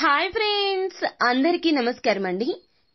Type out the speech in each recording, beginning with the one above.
hi friends అందరికీ నమస్కారం అండి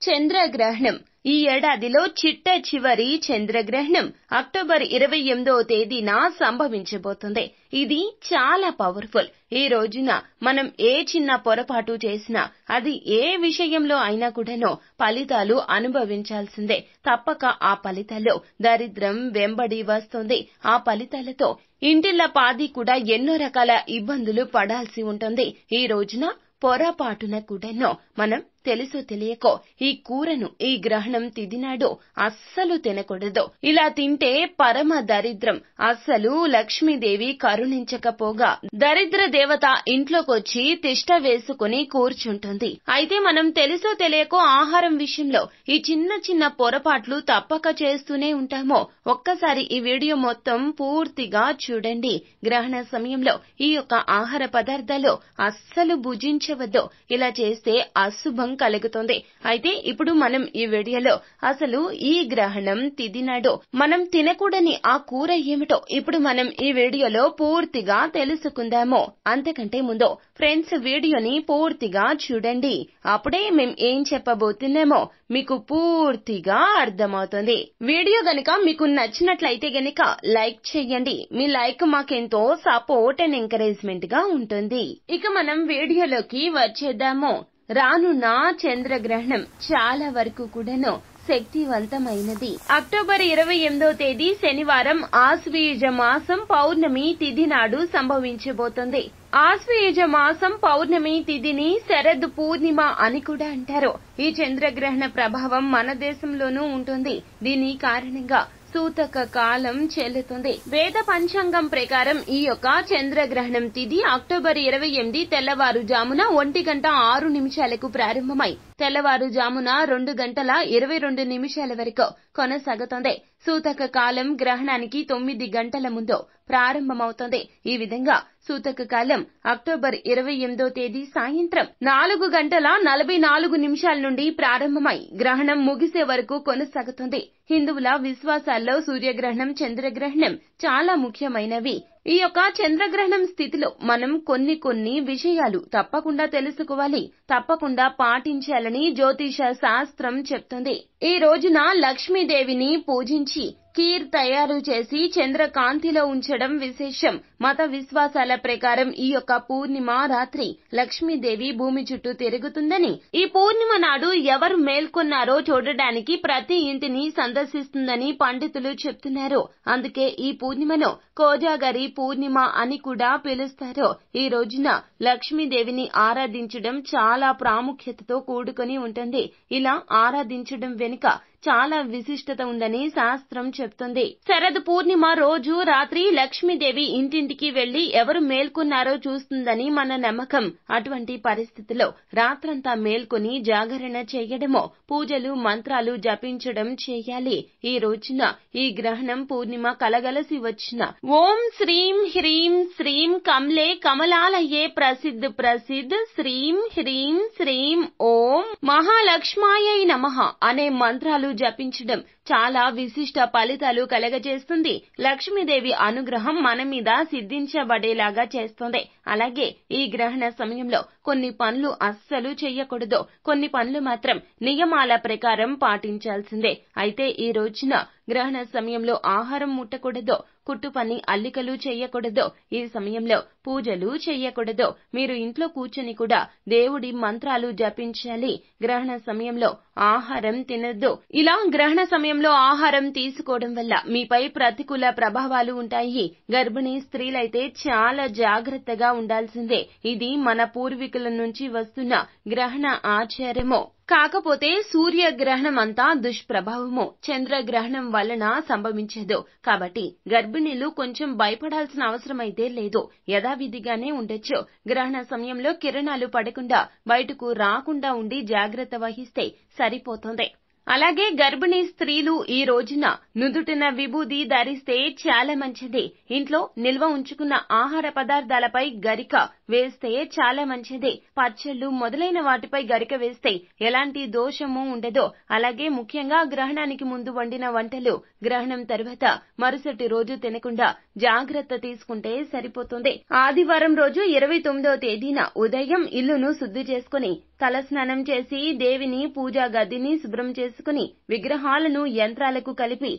చంద్రగ్రహణం ఈ ఏడాదిలో చిట్ట చివరి చంద్రగ్రహణం అక్టోబర్ ఇరవై ఎనిమిదవ తేదీన సంభవించబోతుంది ఇది చాలా పవర్ఫుల్ ఈ రోజున మనం ఏ చిన్న పొరపాటు చేసినా అది ఏ విషయంలో అయినా కూడానో ఫలితాలు అనుభవించాల్సిందే తప్పక ఆ ఫలితాల్లో దరిద్రం వెంబడి వస్తుంది ఆ ఫలితాలతో ఇంటిల్ల పాది కూడా ఎన్నో రకాల ఇబ్బందులు పడాల్సి ఉంటుంది ఈ రోజున పొరపాటున కూడానో మనం తెలుసో తెలియకో ఈ కూరను ఈ గ్రహణం తిదినాడు అస్సలు తినకూడదు ఇలా తింటే పరమ దరిద్రం అస్సలు లక్ష్మీదేవి కరుణించకపోగా దరిద్ర దేవత ఇంట్లోకొచ్చి తిష్ట వేసుకుని కూర్చుంటుంది అయితే మనం తెలుసో తెలియకో ఆహారం విషయంలో ఈ చిన్న చిన్న పొరపాట్లు తప్పక చేస్తూనే ఉంటామో ఒక్కసారి ఈ వీడియో మొత్తం పూర్తిగా చూడండి గ్రహణ సమయంలో ఈ యొక్క ఆహార పదార్థాలు అస్సలు భుజించవద్దు ఇలా చేస్తే అశుభం ప్రభావం కలుగుతోంది అయితే ఇప్పుడు మనం ఈ వీడియోలో అసలు ఈ గ్రహణం తిది నాడు మనం తినకూడని ఆ కూర ఏమిటో ఇప్పుడు మనం ఈ వీడియోలో పూర్తిగా తెలుసుకుందాము అంతకంటే ముందు ఫ్రెండ్స్ వీడియోని పూర్తిగా చూడండి అప్పుడే మేం ఏం చెప్పబోతున్నామో మీకు పూర్తిగా అర్థమవుతుంది వీడియో గనుక మీకు నచ్చినట్లయితే గనుక లైక్ చేయండి మీ లైక్ మాకెంతో సపోర్ట్ అండ్ ఎంకరేజ్మెంట్ గా ఉంటుంది ఇక మనం వీడియోలోకి వచ్చేద్దాము రానున్న చంద్రగ్రహణం చాలా వరకు కూడాను శక్తివంతమైనది అక్టోబర్ ఇరవై ఎనిమిదో తేదీ శనివారం ఆశ్వీయుజ మాసం పౌర్ణమి తిథి నాడు సంభవించబోతుంది ఆశ్వయుజ మాసం పౌర్ణమి తిథిని శరద్ పూర్ణిమ అని కూడా అంటారు ఈ చంద్రగ్రహణ ప్రభావం మన దేశంలోనూ ఉంటుంది దీని కారణంగా సూతక కాలం చెల్లుతుంది వేద పంచాంగం ప్రకారం ఈ యొక్క చంద్రగ్రహణం తిది అక్టోబర్ ఇరవై ఎనిమిది తెల్లవారుజామున ఒంటి గంట ఆరు నిమిషాలకు ప్రారంభమై తెల్లవారుజామున రెండు గంటల ఇరవై రెండు నిమిషాల వరకు కొనసాగుతుంది సూతక కాలం గ్రహణానికి తొమ్మిది గంటల ముందు ప్రారంభమవుతుంది ఈ విధంగా సూతక కాలం అక్టోబర్ ఇరవై ఎనిమిదో తేదీ సాయంత్రం నాలుగు గంటల నలభై నాలుగు నిమిషాల నుండి ప్రారంభమై గ్రహణం ముగిసే వరకు కొనసాగుతుంది హిందువుల విశ్వాసాల్లో సూర్యగ్రహణం చంద్రగ్రహణం చాలా ముఖ్యమైనవి ఈ యొక్క చంద్రగ్రహణం స్థితిలో మనం కొన్ని కొన్ని విషయాలు తప్పకుండా తెలుసుకోవాలి తప్పకుండా పాటించాలని జ్యోతిష శాస్త్రం చెప్తుంది ఈ రోజున లక్ష్మీదేవిని పూజించి కీర్ తయారు చేసి చంద్రకాంతిలో ఉంచడం విశేషం మత విశ్వాసాల ప్రకారం ఈ యొక్క పూర్ణిమ రాత్రి లక్ష్మీదేవి భూమి చుట్టూ తిరుగుతుందని ఈ పూర్ణిమ నాడు ఎవరు మేల్కొన్నారో చూడడానికి ప్రతి ఇంటిని సందర్శిస్తుందని పండితులు చెప్తున్నారు అందుకే ఈ పూర్ణిమను కోజాగరి పూర్ణిమ అని కూడా పిలుస్తారు ఈ రోజున లక్ష్మీదేవిని ఆరాధించడం చాలా ప్రాముఖ్యతతో కూడుకొని ఉంటుంది ఇలా ఆరాధించడం వెనుక చాలా విశిష్టత ఉందని శాస్త్రం చెప్తుంది శరద్ పూర్ణిమ రోజు రాత్రి లక్ష్మీదేవి ఇంటింటికి వెళ్లి ఎవరు మేల్కొన్నారో చూస్తుందని మన నమ్మకం అటువంటి పరిస్థితిలో రాత్రంతా మేల్కొని జాగరణ చేయడమో పూజలు మంత్రాలు జపించడం చేయాలి ఈ రోజున ఈ గ్రహణం పూర్ణిమ కలగలసి వచ్చిన ఓం శ్రీం హ్రీం శ్రీం కమలే కమలాలయే ప్రసిద్ధ ప్రసిద్ధ శ్రీం హ్రీం శ్రీం ఓం మహాలక్ష్మాయ నమ అనే మంత్రాలు జపించడం చాలా విశిష్ట ఫలితాలు కలగజేస్తుంది లక్ష్మీదేవి అనుగ్రహం మన మీద సిద్ధించబడేలాగా చేస్తుంది అలాగే ఈ గ్రహణ సమయంలో కొన్ని పనులు అస్సలు చేయకూడదు కొన్ని పనులు మాత్రం నియమాల ప్రకారం పాటించాల్సిందే అయితే ఈ రోజున గ్రహణ సమయంలో ఆహారం ముట్టకూడదో కుట్టు పని అల్లికలు చేయకూడదో ఈ సమయంలో పూజలు చేయకూడదో మీరు ఇంట్లో కూర్చొని కూడా దేవుడి మంత్రాలు జపించాలి గ్రహణ సమయంలో ఆహారం తినద్దు ఇలా గ్రహణ సమయంలో ఆహారం తీసుకోవడం వల్ల మీపై ప్రతికూల ప్రభావాలు ఉంటాయి గర్భిణీ స్త్రీలైతే చాలా జాగ్రత్తగా ఉండాల్సిందే ఇది మన పూర్వీకుల నుంచి వస్తున్న గ్రహణ ఆచారము కాకపోతే సూర్యగ్రహణం అంతా దుష్ప్రభావమో చంద్రగ్రహణం వలన సంభవించేదో కాబట్టి గర్భిణీలు కొంచెం భయపడాల్సిన అవసరమైతే లేదు యథావిధిగానే ఉండొచ్చు గ్రహణ సమయంలో కిరణాలు పడకుండా బయటకు రాకుండా ఉండి జాగ్రత్త వహిస్తే సరిపోతుంది అలాగే గర్భిణీ స్త్రీలు ఈ రోజున నుదుటిన విభూది ధరిస్తే చాలా మంచిది ఇంట్లో నిల్వ ఉంచుకున్న ఆహార పదార్థాలపై గరిక వేస్తే చాలా మంచిది పచ్చళ్ళు మొదలైన వాటిపై గరిక వేస్తే ఎలాంటి దోషము ఉండదు అలాగే ముఖ్యంగా గ్రహణానికి ముందు వండిన వంటలు గ్రహణం తర్వాత మరుసటి రోజు తినకుండా జాగ్రత్త తీసుకుంటే సరిపోతుంది ఆదివారం రోజు ఇరవై తొమ్మిదవ తేదీన ఉదయం ఇల్లును శుద్ధి చేసుకుని తలస్నానం చేసి దేవిని పూజా గదిని శుభ్రం చేసుకుని విగ్రహాలను యంత్రాలకు కలిపి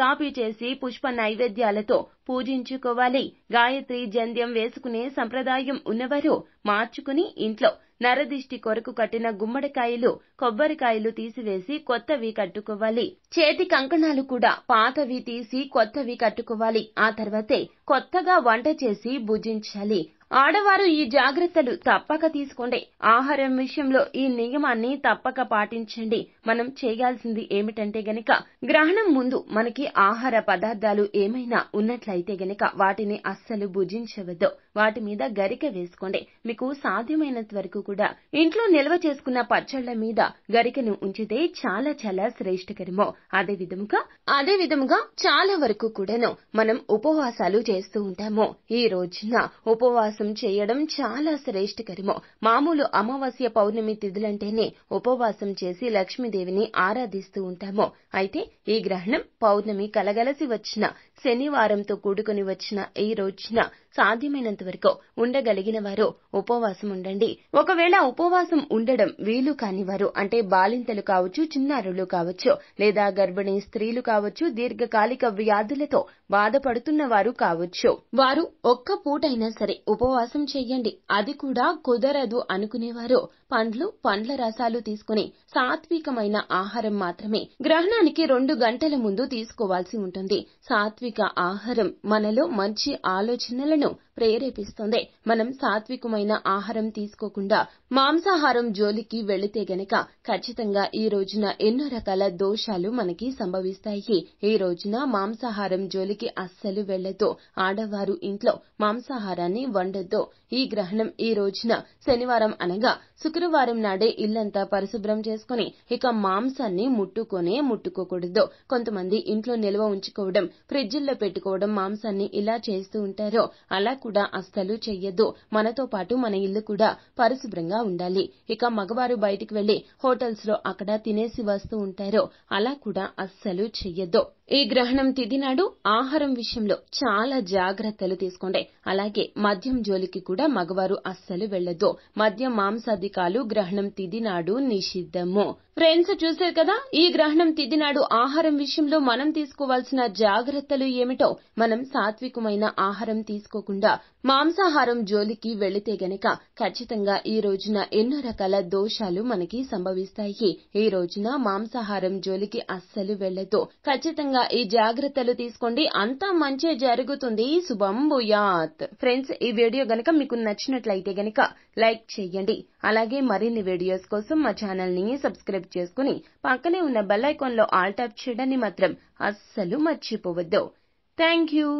కాపీ చేసి పుష్ప నైవేద్యాలతో పూజించుకోవాలి గాయత్రి జంధ్యం వేసుకునే సంప్రదాయం ఉన్నవారు మార్చుకుని ఇంట్లో నరదిష్టి కొరకు కట్టిన గుమ్మడికాయలు కొబ్బరికాయలు తీసివేసి కొత్తవి కట్టుకోవాలి చేతి కంకణాలు కూడా పాతవి తీసి కొత్తవి కట్టుకోవాలి ఆ తర్వాతే కొత్తగా వంట చేసి భుజించాలి ఆడవారు ఈ జాగ్రత్తలు తప్పక తీసుకోండి ఆహారం విషయంలో ఈ నియమాన్ని తప్పక పాటించండి మనం చేయాల్సింది ఏమిటంటే గనక గ్రహణం ముందు మనకి ఆహార పదార్థాలు ఏమైనా ఉన్నట్లయితే గనక వాటిని అస్సలు భుజించవద్దు వాటి మీద గరిక వేసుకోండి మీకు సాధ్యమైనంత వరకు కూడా ఇంట్లో నిల్వ చేసుకున్న పచ్చళ్ల మీద గరికను ఉంచితే చాలా చాలా శ్రేష్టకరమో అదే విధముగా అదే విధముగా చాలా వరకు కూడాను మనం ఉపవాసాలు చేస్తూ ఉంటాము ఈ రోజున ఉపవాస ఉపవాసం చేయడం చాలా శ్రేష్ఠకరమో మామూలు అమావాస్య పౌర్ణమి తిథులంటేనే ఉపవాసం చేసి లక్ష్మీదేవిని ఆరాధిస్తూ ఉంటాము అయితే ఈ గ్రహణం పౌర్ణమి కలగలసి వచ్చిన శనివారంతో కూడుకుని వచ్చిన ఈ రోజున సాధ్యమైనంత వరకు ఉండగలిగిన వారు ఉపవాసం ఉండండి ఒకవేళ ఉపవాసం ఉండడం వీలు కాని వారు అంటే బాలింతలు కావచ్చు చిన్నారులు కావచ్చు లేదా గర్భిణీ స్త్రీలు కావచ్చు దీర్ఘకాలిక వ్యాధులతో బాధపడుతున్న వారు కావచ్చు వారు ఒక్క పూటైనా సరే ఉపవాసం ఉపవాసం చెయ్యండి అది కూడా కుదరదు అనుకునేవారు పండ్లు పండ్ల రసాలు తీసుకుని సాత్వికమైన ఆహారం మాత్రమే గ్రహణానికి రెండు గంటల ముందు తీసుకోవాల్సి ఉంటుంది సాత్విక ఆహారం మనలో మంచి ఆలోచనలను ప్రేరేపిస్తుంది మనం సాత్వికమైన ఆహారం తీసుకోకుండా మాంసాహారం జోలికి వెళితే గనక ఖచ్చితంగా ఈ రోజున ఎన్నో రకాల దోషాలు మనకి సంభవిస్తాయి ఈ రోజున మాంసాహారం జోలికి అస్సలు వెళ్లదు ఆడవారు ఇంట్లో మాంసాహారాన్ని వండ ఉండటంతో ఈ గ్రహణం ఈ రోజున శనివారం అనగా శుక్రవారం నాడే ఇల్లంతా పరిశుభ్రం చేసుకుని ఇక మాంసాన్ని ముట్టుకొనే ముట్టుకోకూడదు కొంతమంది ఇంట్లో నిల్వ ఉంచుకోవడం ఫ్రిడ్జిల్లో పెట్టుకోవడం మాంసాన్ని ఇలా చేస్తూ ఉంటారో అలా కూడా అస్సలు చెయ్యొద్దు మనతో పాటు మన ఇల్లు కూడా పరిశుభ్రంగా ఉండాలి ఇక మగవారు బయటికి వెళ్లి హోటల్స్ లో అక్కడ తినేసి వస్తూ ఉంటారో అలా కూడా అస్సలు చెయ్యొద్దు ఈ గ్రహణం తిథి నాడు ఆహారం విషయంలో చాలా జాగ్రత్తలు తీసుకోండి అలాగే మద్యం జోలికి కూడా మగవారు అస్సలు వెళ్లొద్దు మద్యం మాంసాధికాలు గ్రహణం తిథి నాడు నిషిద్ధము ఫ్రెండ్స్ చూశారు కదా ఈ గ్రహణం తిథి నాడు ఆహారం విషయంలో మనం తీసుకోవాల్సిన జాగ్రత్తలు ఏమిటో మనం సాత్వికమైన ఆహారం తీసుకోకుండా మాంసాహారం జోలికి వెళితే గనక ఖచ్చితంగా ఈ రోజున ఎన్నో రకాల దోషాలు మనకి సంభవిస్తాయి ఈ రోజున మాంసాహారం జోలికి అస్సలు వెళ్లదు ఖచ్చితంగా తప్పకుండా ఈ జాగ్రత్తలు తీసుకోండి అంతా మంచే జరుగుతుంది శుభం భూయాత్ ఫ్రెండ్స్ ఈ వీడియో గనక మీకు నచ్చినట్లయితే గనక లైక్ చేయండి అలాగే మరిన్ని వీడియోస్ కోసం మా ఛానల్ ని సబ్స్క్రైబ్ చేసుకుని పక్కనే ఉన్న బెల్ ఐకాన్ లో ఆల్ టాప్ చేయడాన్ని మాత్రం అస్సలు మర్చిపోవద్దు థ్యాంక్ యూ